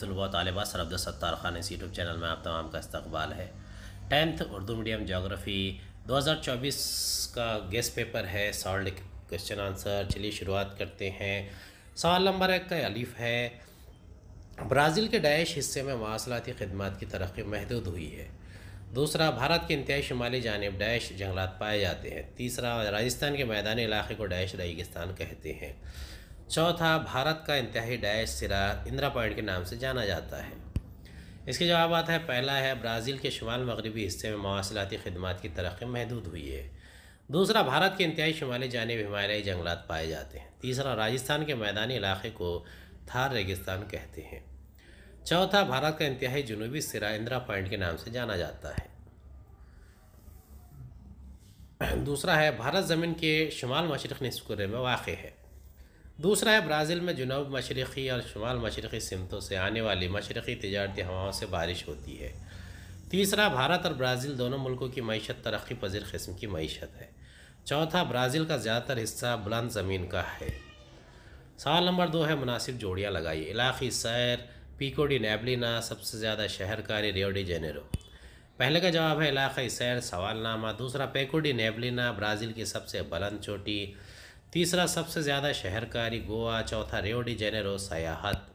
तलबा तालबा सरबद खान इस YouTube channel में आप तमाम का इस्तबाल है टेंथ उर्दू मीडियम जोग्राफ़ी 2024 का गेस्ट पेपर है सॉल्ड क्वेश्चन आंसर चलिए शुरुआत करते हैं सवाल नंबर एक का अलिफ है ब्राज़ील के डैश हिस्से में मौसलाती खदमात की तरक्की महदूद हुई है दूसरा भारत के इंतहाई शुमाली जानब डैश जंगलात पाए जाते हैं तीसरा राजस्थान के मैदानी इलाके को डैश रेगिस्तान कहते हैं चौथा भारत का इंतहाई डैश सिरा इंदिरा पॉइंट के नाम से जाना जाता है इसके जवाब आता है पहला है ब्राज़ील के शुमाल मगरबी हिस्से में मवासलाती खदमात की तरक्की महदूद हुई है दूसरा भारत के इंतहाई शुमाली जानब हिमालय जंगलात पाए जाते हैं तीसरा राजस्थान के मैदानी इलाके को थार रेगिस्तान कहते हैं चौथा भारत का इंतहाई जनूबी सिरा इंदिरा पॉइंट के नाम से जाना जाता है दूसरा है भारत ज़मीन के शुमाल मशरक़ नस्फ में वाक़ है दूसरा है ब्राज़ील में जुनूब मशरक़ी और शुमाल मशरक़ी सिमतों से आने वाली मशरक़ी तजारती हवाओं से बारिश होती है तीसरा भारत और ब्राज़ील दोनों मुल्कों की मीशत तरक्की पजीर कस्म की मीशत है चौथा ब्राज़ील का ज़्यादातर हिस्सा बुलंद ज़मीन का है सवाल नंबर दो है मुनासिब जोड़ियाँ लगाई इलाकी सैर पीको डी नेबलिना सबसे ज़्यादा शहरकारी रियो डी जेनेरो पहले का जवाब है इलाकई सैर सवालनामा दूसरा पेकोडी नेबलिना ब्राज़ील की सबसे बुलंद चोटी तीसरा सबसे ज़्यादा शहरकारी गोवा चौथा रियो जेनेरो सयाहत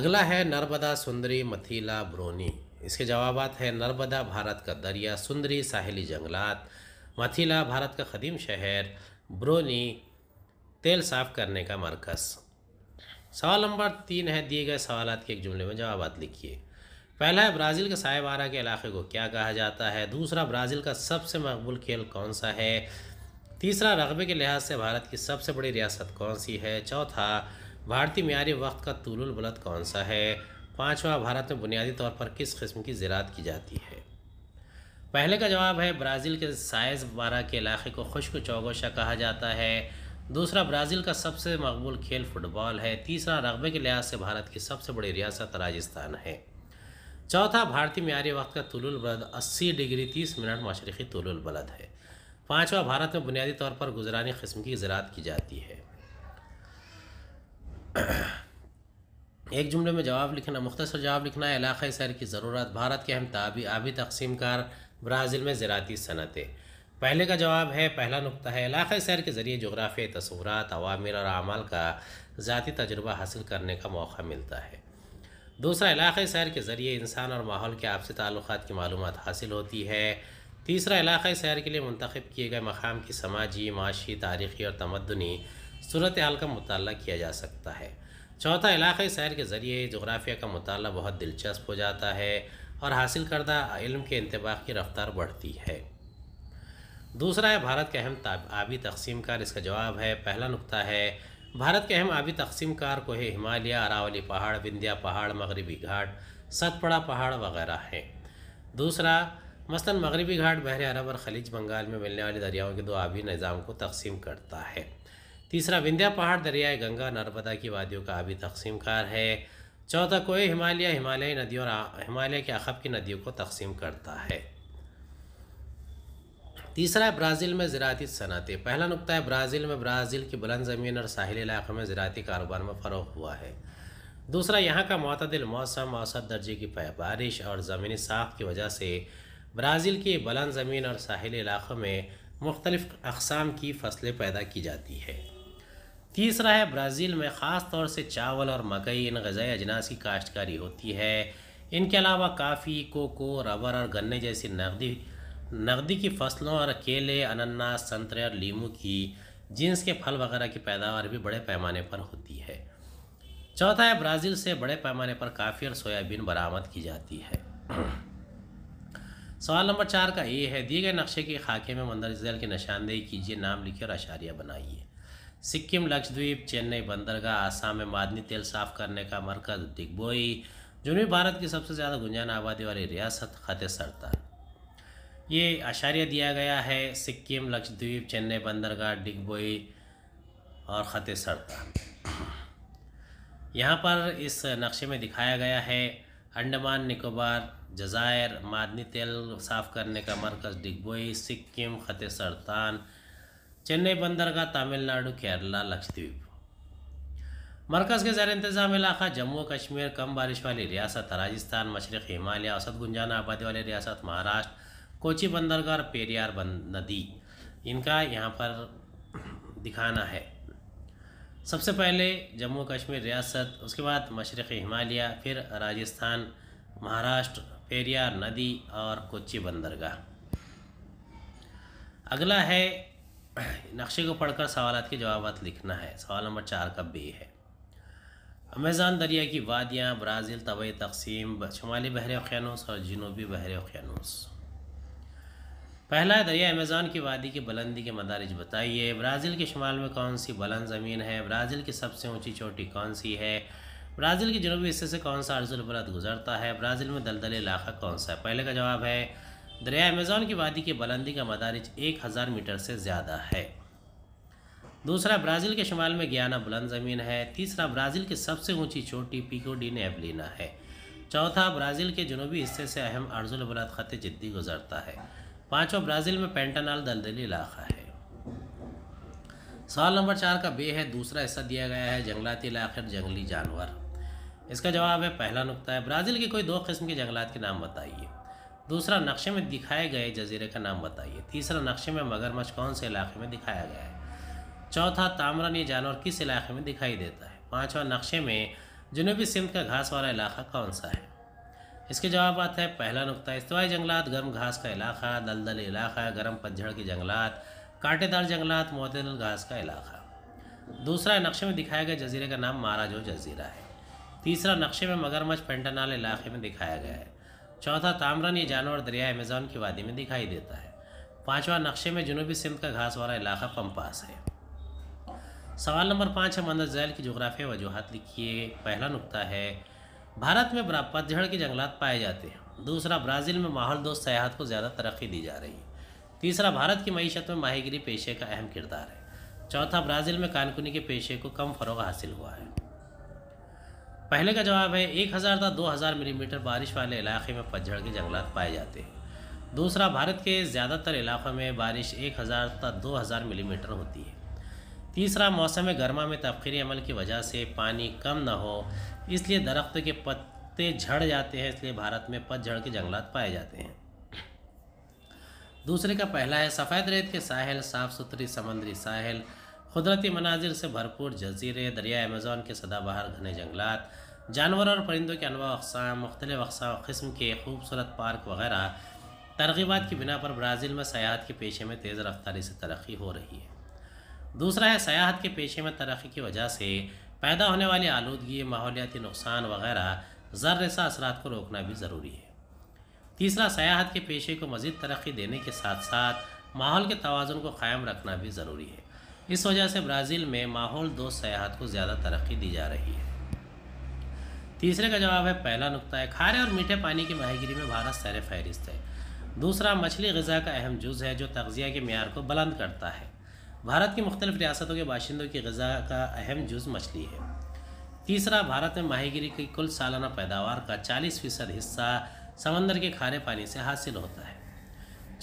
अगला है नर्मदा सुंदरी मथीला ब्रोनी इसके जवाब है नर्मदा भारत का दरिया सुंदरी साहिली जंगलात मथीला भारत का कदीम शहर ब्रोनी तेल साफ करने का मरकज़ सवाल नंबर तीन है दिए गए सवाल के एक जुमले में जवाब लिखिए पहला है ब्राज़ील के साहेबारा के इलाके को क्या कहा जाता है दूसरा ब्राज़ील का सबसे मकबूल खेल कौन सा है तीसरा रकबे के लिहाज से भारत की सबसे बड़ी रियासत कौन सी है चौथा भारतीय मीरी वक्त का तुलुल बलत कौन सा है पाँचवा भारत में बुनियादी तौर पर किस किस्म की ज़रात की जाती है पहले का जवाब है ब्राज़ील के साइज़ बारह के इलाके को खुश्क चौगोशा कहा जाता है दूसरा ब्राज़ील का सबसे मकबूल खेल फुटबॉल है तीसरा रकबे के लिहाज से भारत की सबसे बड़ी रियासत राजस्थान है चौथा भारतीय मीरी वक्त का तुलुल बलद अस्सी डिग्री तीस मिनट मशरक़ी तुलुल बलद है पाँचवा भारत में बुनियादी तौर पर गुजरानी किस्म की ज़रात की जाती है एक जुमले में जवाब लिखना मुख्तर जवाब लिखना है इलाक़ सैर की ज़रूरत भारत के अहम ताबी आबी तकसीम कार ब्राज़ील में ज़राती सनतें पहले का जवाब है पहला नुकता है इलाक़ सैर के ज़रिए जोग्राफिया तस्वूरत अवामिर और अमाल का ज़ाती तजुर्बा हासिल करने का मौका मिलता है दूसरा इलाक़ सैर के ज़रिए इंसान और माहौल के आपसी ताल्लुक़ की मालूम हासिल होती है तीसरा इलाक़ा सैर के लिए मंतखब किए गए मकाम की समाजी माशी तारीख़ी और तमदनी सूरत हाल का मताल किया जा सकता है चौथा इलाक़ सैर के ज़रिए जोग्राफिया का मताल बहुत दिलचस्प हो जाता है और हासिल करदा इल्म के इंतबाह की रफ्तार बढ़ती है दूसरा है भारत के अहम आबी तकसीम कार इसका जवाब है पहला नुकता है भारत के अहम आबी तकसीम कार को हिमालय अरावली पहाड़ विंध्या पहाड़ मगरबी घाट सतपड़ा पहाड़ वगैरह हैं दूसरा मसलन मगरबी घाट बहर अरब और खलीज बंगाल में मिलने वाले दरियाओं के दो आबी निज़ाम को तकसीम करता है तीसरा विंध्या पहाड़ दरियाए गंगा नर्मदा की वादियों का आबी तकसीम कार है चौथा कोई हिमालय हिमालयी नदियों और हिमालय के अखब की नदियों को तकसीम करता है तीसरा है ब्राज़ील में ज़राती सनतें पहला नुकता है ब्राज़ील में ब्राज़ील की बुलंद ज़मीन और साहिल इलाक़ों में ज़राती कारोबार में फ़रोग हुआ है दूसरा यहाँ का मतदिल मौसम औसत दर्जे की बारिश और ज़मीनी साख की वजह से ब्राज़ील की बलंद ज़मीन और साहिल इलाक़ों में मुख्तलिफ़ अकसाम की फसलें पैदा की जाती है तीसरा है ब्राज़ील में ख़ास तौर से चावल और मकई इन गज़ाई अजनास की काश्तकारी होती है इनके अलावा काफ़ी कोको रबर और गन्ने जैसी नकदी नकदी की फसलों और केले अनन्नास संतरे और लीमू की जींस के फल वगैरह की पैदावार भी बड़े पैमाने पर होती है चौथा है ब्राज़ील से बड़े पैमाने पर काफ़ी और सोयाबीन बरामद की जाती है सवाल नंबर चार का ये है दिए गए नक्शे के खाके में मंदर जैल की निशानदेही कीजिए नाम लिखिए और अशारिया बनाइए सिक्किम लक्षद्वीप चेन्नई बंदरगाह आसाम में मादनी तेल साफ करने का मरकज डिगबोई जुनूबी भारत की सबसे ज़्यादा गुंजान आबादी वाली रियासत खत सरता ये अशारिया दिया गया है सिक्किम लक्षद्वीप चेन्नई बंदरगाह डिगबोई और खत सरता यहाँ पर इस नक्शे में दिखाया गया है अंडमान निकोबार जजायर मादनी तेल साफ़ करने का मरकज़ डिगबोई सिक्किम ख़त सरतान चेन्नई बंदरगाह तमिलनाडु केरला लक्षद्वीप मरकज़ के ज़र इंतज़ाम इलाका जम्मू कश्मीर कम बारिश वाली रियासत राजस्थान मशरक़ हिमालय औसत गुंजाना आबादी वाली रियासत महाराष्ट्र कोची बंदरगाह और पेरियार नदी इनका यहाँ पर दिखाना है सबसे पहले जम्मू कश्मीर रियासत उसके बाद मशरक़ हिमालय फिर राजस्थान महाराष्ट्र पेरियार नदी और कोच्चि बंदरगाह अगला है नक्शे को पढ़कर सवालत के जवाब लिखना है सवाल नंबर चार का बे है अमेज़ान दरिया की वादियाँ ब्राज़ील तबई तकसीम शुमाली बहर ओखियानूस और जनूबी बहर ओखियानूस पहला दरिया अमेज़ान की वादी की बुलंदी के मदारज बताइए ब्राज़ील के शुमाल में कौन सी बुलंद ज़मीन है ब्राज़ील की सबसे ऊंची चोटी कौन सी है ब्राज़ील के जनूबी हिस्से से कौन सा अर्जुलबलद गुजरता है ब्राज़ील में दलदल इलाका कौन सा है पहले का जवाब है दरिया अमेज़ोन की वादी की बुलंदी का मदारज एक हज़ार मीटर से ज़्यादा है दूसरा ब्राज़ील के शुमाल में गयाना बुलंद ज़मीन है तीसरा ब्राज़ील की सबसे ऊंची चोटी पीको डी नेबलिना है चौथा ब्राज़ील के जनूबी हिस्से से अहम अर्जुल अर्जुलबलद ख़त जिद्दी गुजरता है पाँचों ब्राज़ील में पेंटानाल दलदली इलाका है सवाल नंबर चार का बे है दूसरा हिस्सा दिया गया है जंगलाती इलाके जंगली जानवर इसका जवाब है पहला नुकता है ब्राज़ील के कोई दो किस्म के जंगलात के नाम बताइए दूसरा नक्शे में दिखाए गए जजीरे का नाम बताइए तीसरा नक्शे में मगरमच्छ कौन से इलाके में दिखाया गया है चौथा तामरन ये जानवर किस इलाके में दिखाई देता है पाँचवा नक्शे में जुनूबी सिंध का घास वाला इलाका कौन सा है इसके जवाब आता है पहला नुकता इस्तवाई जंगलात गर्म घास का इलाका दलदल इलाका गर्म पतझड़ के जंगलात कांटेदार जंगलात मोतल घास का इलाका दूसरा नक्शे में दिखाया गया जजीरे का नाम माराजो जजीरा है तीसरा नक्शे में मगरमच्छ पेंटनाल इलाके में दिखाया गया है चौथा तामरन ये जानवर दरिया अमेजोन की वादी में दिखाई देता है पांचवा नक्शे में जुनूबी सिंध का घास वाला इलाका पंपास है सवाल नंबर पाँच है मंदर जैल की जोग्राफी वजूहत लिखिए पहला नुकता है भारत में पतझड़ के जंगलात पाए जाते हैं दूसरा ब्राज़ील में माहौल दोस्त सयाहत को ज़्यादा तरक्की दी जा रही है तीसरा भारत की मीशत में माहिगिरी पेशे का अहम किरदार है चौथा ब्राज़ील में कानकुनी के पेशे को कम फ़रोग हासिल हुआ है पहले का जवाब है एक हज़ार था दो हज़ार मिलीमीटर बारिश वाले इलाके में पतझड़ के जंगलात पाए जाते हैं दूसरा भारत के ज़्यादातर इलाक़ों में बारिश एक हज़ार था दो हज़ार मिलीमीटर होती है तीसरा मौसम गर्मा में तबखीरी अमल की वजह से पानी कम ना हो इसलिए दरख्त के पत्ते झड़ जाते हैं इसलिए भारत में पतझड़ के जंगलात पाए जाते हैं दूसरे का पहला है सफ़ेद रेत के साहल साफ़ सुथरी समंदरी साहिल कुदरती मनाजिर से भरपूर जजीरे दरिया अमेज़ोन के सदाबहार घने जंगलात जानवर और परिंदों के अनवा अकसाम मुख्तलिफ़ अकसाम कस्म के खूबसूरत पार्क वगैरह तरगीबात की बिना पर ब्राज़ील में सयाहत के पेशे में तेज़ रफ्तारी से तरक्की हो रही है दूसरा है सयाहत के पेशे में तरक्की की वजह से पैदा होने वाली आलूदगी माहौलियाती नुकसान वगैरह ज़र्रेसा असरात को रोकना भी ज़रूरी है तीसरा सयाहत के पेशे को मज़ीद तरक्की देने के साथ साथ माहौल के तोज़ुन को क़ायम रखना भी ज़रूरी है इस वजह से ब्राज़ील में माहौल दोस्त सयाहत को ज़्यादा तरक्की दी जा रही है तीसरे का जवाब है पहला नुकता है खारे और मीठे पानी की माहगिरी में भारत सैर फहरिस्त है दूसरा मछली गजा का अहम जुज़ है जो तगज़िया के मैार को बुलंद करता है भारत की मुख्तलिफ रियासतों के बाशिंदों की गजा का अहम जुज़ मछली है तीसरा भारत में माहगिरी की कुल सालाना पैदावार का चालीस फ़ीसद हिस्सा समंदर के खारे पानी से हासिल होता है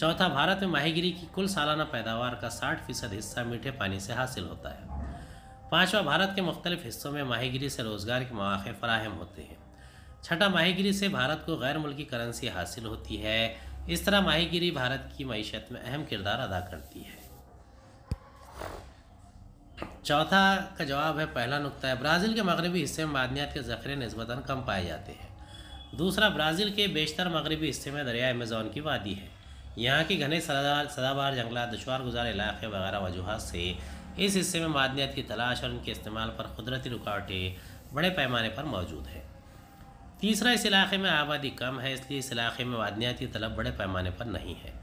चौथा भारत में माहिगिरी की कुल सालाना पैदावार का 60 फीसद हिस्सा मीठे पानी से हासिल होता है पाँचवा भारत के मुख्तलिफ हिस्सों में माहिगिरी से रोज़गार के मौाक़े फराहम होते हैं छठा माहिगिरी से भारत को गैर मुल्की करेंसी हासिल होती है इस तरह माहिगिरी भारत की मीशत में अहम किरदार अदा करती है चौथा का जवाब है पहला नुकता है ब्राज़ील के मगरबी हिस्से में मादनियात के ज़ख़ीरे नस्बता कम पाए जाते हैं दूसरा ब्राज़ील के बेशतर मगरबी हिस्से में दरिया अमेज़ोन की वादी है यहाँ की घने सदाबहार सदाबहार जंगलात दुशवार गुजार इलाके वगैरह वजूहत से इस हिस्से में मादनियात की तलाश और उनके इस्तेमाल पर कुदरती रुकावटें बड़े पैमाने पर मौजूद हैं तीसरा इस इलाके में आबादी कम है इसलिए इस इलाके में मादनियात की तलब बड़े पैमाने पर नहीं है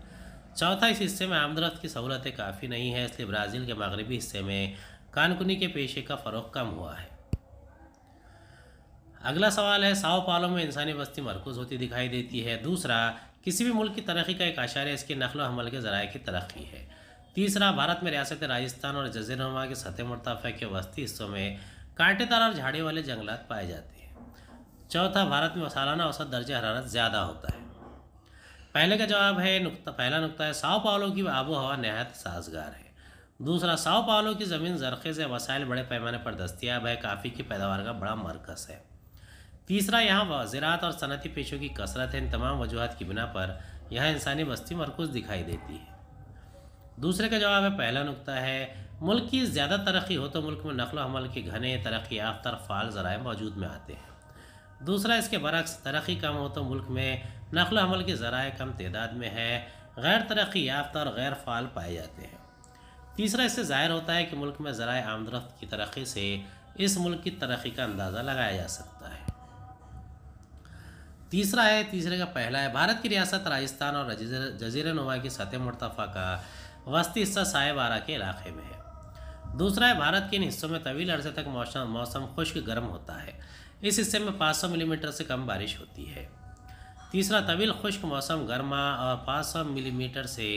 चौथा इस हिस्से में आमदरफ्त की सहूलतें काफ़ी नहीं है इसलिए ब्राज़ील के मगरबी हिस्से में कानकुनी के पेशे का फ़रोग कम हुआ है अगला सवाल है साओ पालों में इंसानी बस्ती मरकूज होती दिखाई देती है दूसरा किसी भी मुल्क की तरक्की का एक आशार्य इसके नकल हमल के ज़रा की तरक्की है तीसरा भारत में रियासत राजस्थान और जजीरनुमा के सतह मुर्तफ़ा के वस्ती हिस्सों में कांटेदार और झाड़ी वाले जंगलात पाए जाते हैं चौथा भारत में सालाना औसत दर्ज हरारत ज़्यादा होता है पहले का जवाब है नुकता पहला नुकता है साओ पालों की आबो हवा नहायत साजगार है दूसरा साओ पालों की ज़मीन जरखे से वसाइल बड़े पैमाने पर दस्तियाब है काफ़ी की पैदावार का बड़ा मरकज़ है तीसरा यहाँ वजरात ज़रात और सनती पेशों की कसरत है इन तमाम वजूहत की बिना पर यह इंसानी बस्ती मरकूज दिखाई देती है दूसरे का जवाब है पहला नुकता है मुल्क की ज़्यादा तरक्की हो तो मुल्क में नकल हमल के घने तरक्की याफ्तर फाल ज़राए मौजूद में आते हैं दूसरा इसके बरक्स तरक्की कम हो तो मुल्क में नकल हमल के ज़राए कम तदाद में है गैर तरक्की याफ्तर और गैर फाल पाए जाते हैं तीसरा इससे ज़ाहिर होता है कि मुल्क में ज़रा आमदरफ्त की तरक्की से इस मुल्क की तरक्की का अंदाज़ा लगाया जा सकता है तीसरा है तीसरे का पहला है भारत की रियासत राजस्थान और जजीर नुमा की सतह मुर्तफ़ा का वस्ती हिस्सा साहेबारा के इलाके में है दूसरा है भारत के इन हिस्सों में तवील अरसे तक मौसम मौसम खुश्क गर्म होता है इस हिस्से में 500 मिलीमीटर से कम बारिश होती है तीसरा तवील खुश्क मौसम गर्मा और 500 मिलीमीटर से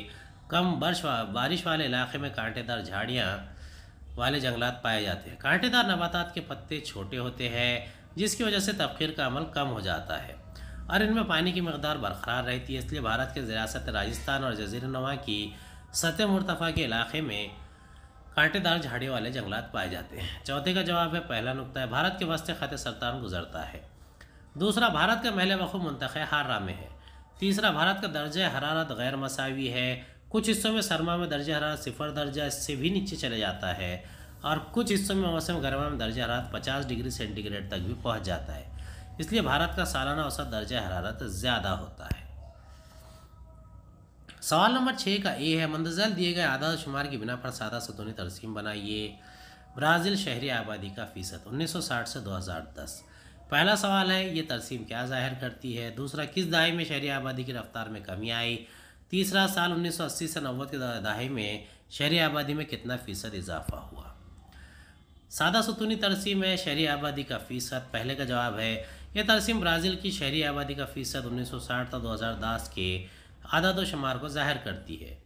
कम बर्श बारिश वाले इलाके में कांटेदार झाड़ियाँ वाले जंगलात पाए जाते हैं कांटेदार नबातात के पत्ते छोटे होते हैं जिसकी वजह से तबखीर का अमल कम हो जाता है और इनमें पानी की मकदार बरकरार रहती है इसलिए भारत के ज़रासत राजस्थान और जजीरनुमा की सतह मुर्तफ़ा के इलाके में कांटेदार झाड़ियों वाले जंगलात पाए जाते हैं चौथे का जवाब है पहला नुकता है भारत के वस्ते ख़त सरतान गुजरता है दूसरा भारत का महल वखू मंतख हारा में है तीसरा भारत का दर्ज हरारत गैर मसावी है कुछ हिस्सों में सरमा में दर्ज हरारत सिफर दर्जा इससे भी नीचे चले जाता है और कुछ हिस्सों में मौसम गर्मा में दर्ज हरारत पचास डिग्री सेंटीग्रेड तक भी पहुँच जाता है इसलिए भारत का सालाना औसत दर्ज हरारत ज़्यादा होता है सवाल नंबर छः का ए है मंदजल दिए गए आदाद शुमार की बिना पर सादा सतूनी तरसीम बनाइए ब्राज़ील शहरी आबादी का फ़ीसद 1960 से 2010 पहला सवाल है ये तरसीम क्या जाहिर करती है दूसरा किस दहाई में शहरी आबादी की रफ्तार में कमी आई तीसरा साल 1980 से 90 के दहाई में शहरी आबादी में कितना फ़ीसद इजाफा हुआ सादा सतूनी तरसीम है शहरी आबादी का फ़ीसद पहले का जवाब है यह तरसीम ब्राज़ील की शहरी आबादी का फ़ीसद उन्नीस तक 2010 के आदाद शुमार को ज़ाहिर करती है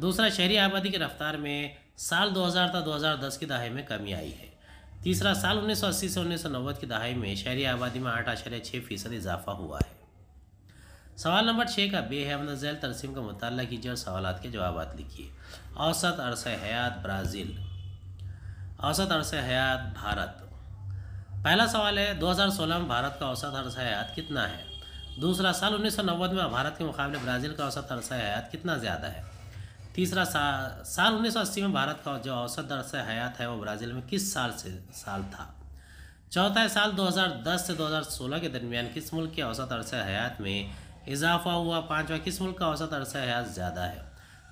दूसरा शहरी आबादी की रफ्तार में साल 2000 तक 2010 की दहाई में कमी आई है तीसरा साल 1980 से उन्नीस की दहाई में शहरी आबादी में आठ आशार्य छः फ़ीसद इजाफा हुआ है सवाल नंबर छः का बे है नजैल तरसीम का मुताल कीजिए और सवाल के जवाब लिखिए औसत अरस हयात ब्राज़ील औसत अरस हयात भारत पहला सवाल है 2016 में भारत का औसत अरसा हयात कितना है दूसरा साल उन्नीस में भारत के मुकाबले ब्राज़ील का औसत अरसा हयात कितना ज़्यादा है तीसरा सा, साल 1980 में भारत का जो औसत अरसा हयात है वो ब्राज़ील में किस साल से साल था चौथा साल 2010 से 2016 के दरमियान किस मुल्क के औसत अरसा हयात में इजाफा हुआ पाँचवा किस मुल्क का औसत अरसा हयात ज़्यादा है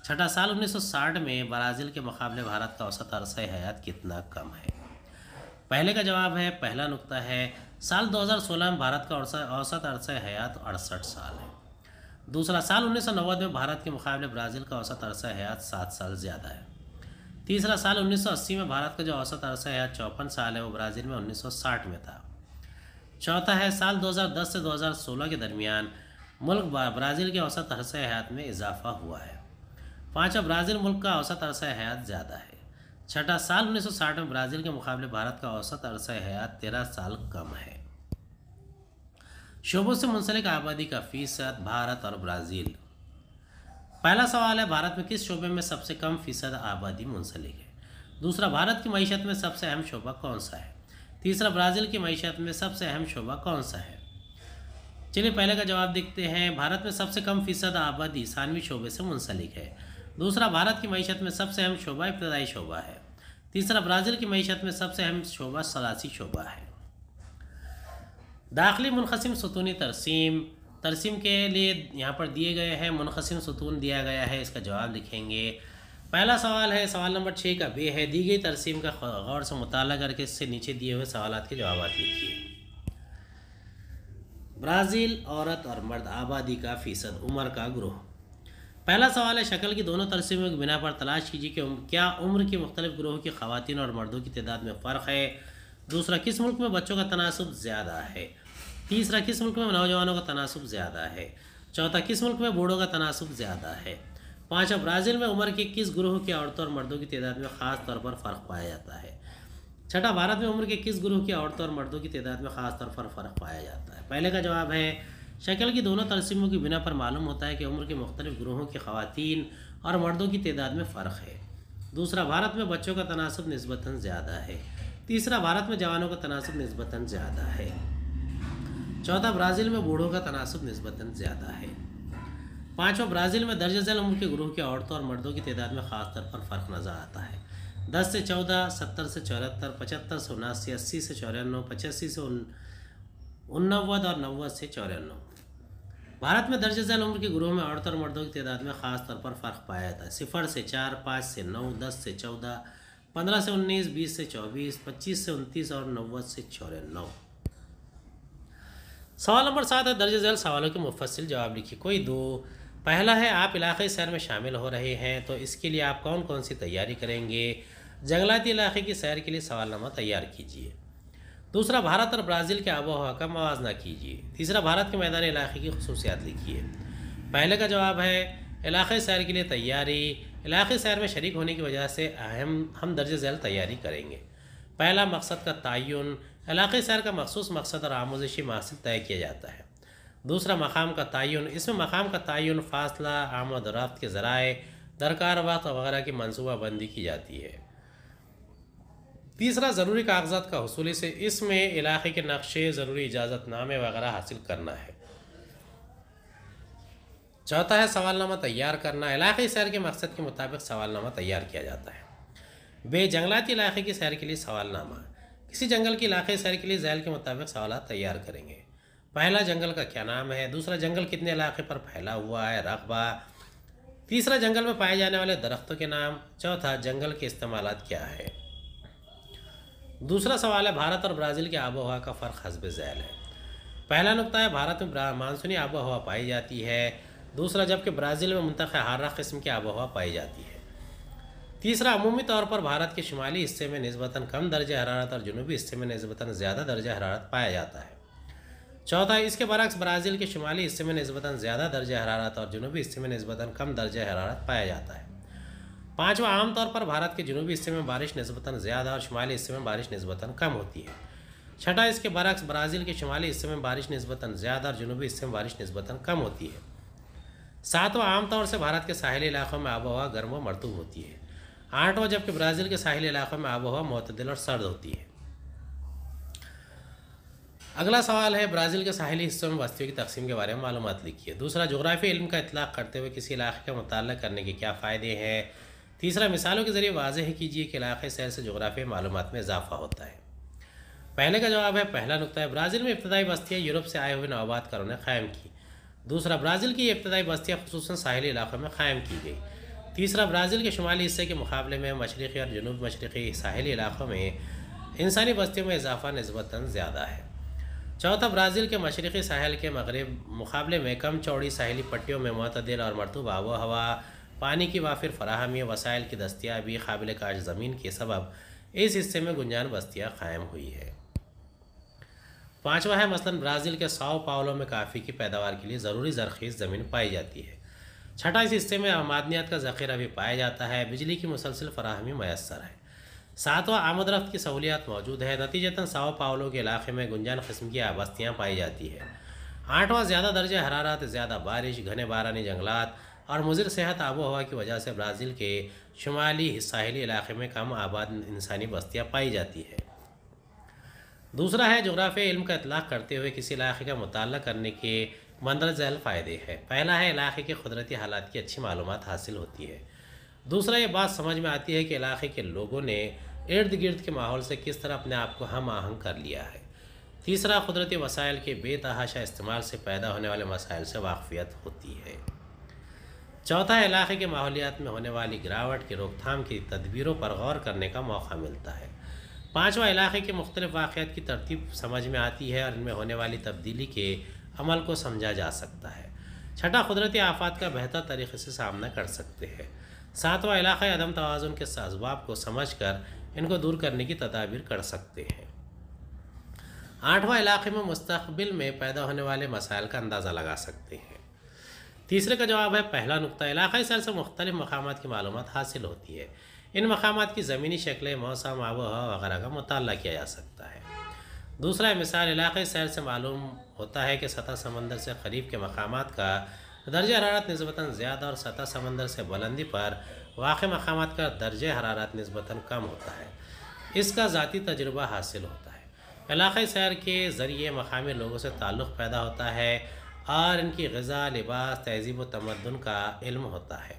छठा साल 1960 में ब्राज़ील के मुकाबले भारत का औसत अरसा हयात कितना कम है पहले का जवाब है पहला नुकता है साल 2016 में भारत का औसत अरसा हयात अड़सठ साल है दूसरा साल उन्नीस में भारत के मुकाबले ब्राज़ील का औसत अरसा हयात सात साल ज़्यादा है तीसरा साल 1980 में भारत का जो औसत अरसा हयात चौपन साल है वो ब्राज़ील में 1960 में था चौथा है साल 2010 से 2016 के दरमियान मुल्क ब्राज़ील के औसत अरसा हयात में इजाफा हुआ है पाँचवा ब्राज़ील मुल्क का औसत अरसा हयात ज़्यादा है छठा साल 1960 में ब्राज़ील के मुकाबले भारत का औसत अरसा हयात तेरह साल कम है शोबों से मुंसलिक आबादी का फीसद भारत और ब्राज़ील पहला सवाल है भारत में किस शोबे में सबसे कम फीसद आबादी मुंसलिक है दूसरा भारत की मीशत में सबसे अहम शोबा कौन सा है तीसरा ब्राज़ील की मीशत में सबसे अहम शोबा कौन सा है चलिए पहले का जवाब देखते हैं भारत में सबसे कम फीसद आबादी सानवी शोबे से मुंसलिक है दूसरा भारत की मीशत में सबसे अहम शोबा इब्तदाई शोबा है तीसरा ब्राज़ील की मीशत में सबसे अहम शोबा सलासी शोबा है दाखिली मुनकसम सतूनी तरसीम तरसीम के लिए यहाँ पर दिए गए हैं मुनकसम सतून दिया गया है इसका जवाब लिखेंगे पहला सवाल है सवाल नंबर छः का बे है दी गई तरसीम का गौर से मुताल करके इससे नीचे दिए हुए सवाल के जवाब लिखिए ब्राज़ील औरत और मर्द आबादी का फ़ीसद उम्र का ग्रोह पहला सवाल है शक्ल की दोनों तरसीमों की बिना पर तलाश कीजिए कि क्या उम्र के मुख्तलिफ ग्रोह की खातन और मर्दों की तदाद में फ़र्क है दूसरा किस मुल्क में बच्चों का तनासब ज़्यादा है तीसरा किस मुल्क में नौजवानों का तनासब ज़्यादा है चौथा किस मुल्क में बूढ़ों का तनासब ज़्यादा है पाँचवा ब्राज़ील में उम्र के किस ग्रोह की औरतों और मर्दों की तदाद में ख़ास तौर पर फ़र्क पाया जाता है छठा भारत में उम्र के किस ग्रोह की औरतों और मर्दों की तदाद में ख़ास तौर पर फ़र्क पाया जाता है पहले का जवाब है शक्ल की दोनों तरसीमों की बिना पर मालूम होता है कि उम्र के मुख्तलिफ ग्रोहों की खातन और मर्दों की तदाद में फ़र्क है दूसरा भारत में बच्चों का तनासब नस्बता ज़्यादा है तीसरा भारत में जवानों का तनासब नस्बता ज़्यादा है चौथा ब्राज़ील में बूढ़ों का तनासब नस्बता ज़्यादा है पाँचवा ब्राज़ील में दर्ज झल उम्र के ग्रोह की औरतों और मर्दों की तदाद में ख़ास तौर पर फ़र्क नज़र आता है दस से चौदह सत्तर से चौहत्तर पचहत्तर से उनासी अस्सी से चौरानवे पचासी से उन्नवद और नब्बे से चौरानवे भारत में दर्ज झैल उम्र के ग्रोह में औरतों और मर्दों की तादाद में खास तौर पर फ़र्क पाया जाता है सिफर से चार पाँच से नौ दस से चौदह पंद्रह से उन्नीस बीस से चौबीस पच्चीस से उनतीस और नब्बे से नौ सवाल नंबर सात है दर्ज झैल सवालों के मुफसिल जवाब लिखिए कोई दो पहला है आप इलाके सैर में शामिल हो रहे हैं तो इसके लिए आप कौन कौन सी तैयारी करेंगे जंगलाती इलाके की सैर के लिए सवालनामा तैयार कीजिए दूसरा भारत और ब्राज़ील के आबो हवा का मुजना कीजिए तीसरा भारत के मैदान इलाके की खसूसियात लिखिए पहले का जवाब है इलाके सैर के लिए तैयारी इलाके सैर में शरीक होने की वजह से अहम हम दर्ज झैल तैयारी करेंगे पहला मकसद का तयन इलाके सैर का मखसूस मकसद और आमोजिशी मासिल तय किया जाता है दूसरा मकाम का तयन इसमें मकाम का तयन फासला आमद रफ्त के ज़राए दरकार वक्त वगैरह की मनसूबाबंदी की जाती है तीसरा ज़रूरी कागजात का हसूल से इसमें इलाके के नक्शे ज़रूरी इजाज़त नामे वगैरह हासिल करना है चौथा है सवालनामा तैयार करना इलाके सैर के मकसद के मुताबिक सवालनामा तैयार किया जाता है बे जंगलाती इलाके की सैर के लिए सवालनामा किसी जंगल के इलाके सैर के लिए जैल के मुताबिक सवाल तैयार करेंगे पहला जंगल का क्या नाम है दूसरा जंगल कितने इलाके पर फैला हुआ है रकबा तीसरा जंगल में पाए जाने वाले दरख्तों के नाम चौथा जंगल के इस्तेमाल क्या है दूसरा सवाल है भारत और ब्राज़ील की आबो हवा का फ़र्क हसब झैल है पहला नुकता है भारत में मानसूनी आबो हवा पाई जाती है दूसरा जबकि ब्राज़ील में मुंतख हारा किस्म की आबो हवा पाई जाती है तीसरा अमूमी तौर पर भारत के शुमाली हिस्से में नस्बता कम दर्ज हरारत और जनूबी हिस्से में नस्बता ज़्यादा दर्ज हरारत पाया जाता है चौथा इसके बरक्स ब्राज़ील के शुमाली हिस्से में नस्बता ज़्यादा दर्ज हरारत और जनूबी हिस्से में नस्बता कम दर्ज हरारत पाया जाता है पाँचवा आमतौर पर भारत के जनूबी हिस्से में बारिश नस्बता ज़्यादा और शुमाली हिस्से में बारिश नस्बता कम होती है छठा इसके बरक्स ब्राज़ील के शुमाली हिस्से में बारिश नस्बता ज़्यादा और जनूबी हिस्से में बारिश नस्बता कम होती है सातवां आमतौर से भारत के साहिल इलाकों में आबोहवा हवा गर्म व मरतूब होती है आठवां जबकि ब्राज़ील के साहिल इलाकों में आबोहवा हवा मतदल और सर्द होती है अगला सवाल है ब्राज़ील के साहिली हिस्सों में बस्तियों की तकसीम के बारे में मालूम लिखी है दूसरा जोग्राफी इल्म का इतलाक़ करते हुए किसी इलाके का मुताल करने के क्या फ़ायदे हैं तीसरा मिसालों के ज़रिए वाजह कीजिए कि इलाक़े सैर से जोग्राफी मालूम में इजाफा होता है पहले का जवाब है पहला नुकता है ब्राज़ील में इब्तदाई बस्तियाँ यूरोप से आए हुए नवाबाद ने क़ायम की दूसरा ब्राज़ील की इब्तदाई बस्तियाँ खसूस साहली इलाक़ों में क़ायम की गई तीसरा ब्राज़ील के शुमाली हिस्से के मुकाबले में मशरक़ी और जनूब मशरक़ी साहली इलाक़ों में इंसानी बस्तियों में इजाफा नस्बता ज़्यादा है चौथा ब्राज़ील के मशरक़ी साहल के मगरब मुकाबले में कम चौड़ी साहली पट्टियों में मतदल और मरतूब आबो हवा पानी की वाफिर फराहमी वसाइल की दस्तियाबी काबिल काश ज़मीन के सबब इस हिस्से में गुंजान बस्तियाँ कायम हुई है पाँचवा है मसलन ब्राज़ील के साओ पावलों में काफ़ी की पैदावार के लिए ज़रूरी जरखीज़ ज़मीन पाई जाती है छठा इस हिस्से में आमादनियात का ज़ख़ीरा भी पाया जाता है बिजली की मुसलसल फराहमी मैसर है सातवा आमद रफ्त की सहूलियात मौजूद है नतीजतन साओ पावलों के इलाके में गुंजान कस्म की आबस्तियाँ पाई जाती है आठवां ज़्यादा दर्ज हरारत ज़्यादा बारिश घने बारानी जंगलात और मुजर सेहत आबो हवा की वजह से ब्राज़ील के शुमाली साहली इलाके में कम आबाद इंसानी बस्तियाँ पाई जाती है दूसरा है जोग्राफ़ी इल्म का इतलाक़ करते हुए किसी इलाके का मुताल करने के जैल फ़ायदे हैं पहला है इलाके के कुदरती हालात की अच्छी मालूम हासिल होती है दूसरा ये बात समझ में आती है कि इलाके के लोगों ने इर्द गिर्द के माहौल से किस तरह अपने आप को हम आहंग कर लिया है तीसरा कुदरती वसाइल के बेतहाशा इस्तेमाल से पैदा होने वाले मसाइल से वाकफियत होती है चौथा इलाके के माहौलियात में होने वाली गिरावट की रोकथाम की तदबीरों पर गौर करने का मौका मिलता है पाँचवा इलाके के मुख्तलिफ वाक़ात की तरतीब समझ में आती है और इनमें होने वाली तब्दीली के अमल को समझा जा सकता है छठा कुदरती आफात का बेहतर तरीके से सामना कर सकते हैं सातवा इलाका अदम तोज़ुन के असबाब को समझ कर इनको दूर करने की तदाबीर कर सकते हैं आठवां इलाके में मुस्तबिल में पैदा होने वाले मसाइल का अंदाज़ा लगा सकते हैं तीसरे का जवाब है पहला नुकता इलाकई सैर से मुख्तलिफ मकाम की मालूम हासिल होती है इन मकाम की ज़मीनी शक्लें मौसम आबो हवा वगैरह का मुताल किया जा सकता है दूसरा मिसाल इलाक़ाई सैर से मालूम होता है कि सतह समंदर से करीब के मकाम का दर्ज हरारत नस्बता ज़्यादा और सतह समंदर से बुलंदी पर वाक़ मकाम का दर्ज हरारत नस्बता कम होता है इसका ज़ाती तजुर्बा हासिल होता है इलाक़ी सैर के ज़रिए मकामी लोगों से ताल्लुक़ पैदा होता है और इनकी गज़ा लिबास तहजीब व तमदन का इल्म होता है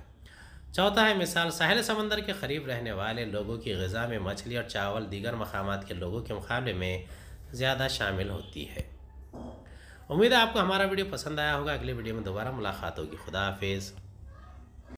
चौथा है मिसाल साहिल समंदर के करीब रहने वाले लोगों की गज़ा में मछली और चावल दीगर मकाम के लोगों के मुकाबले में ज़्यादा शामिल होती है उम्मीद है आपको हमारा वीडियो पसंद आया होगा अगले वीडियो में दोबारा मुलाकात होगी खुदा हाफिज़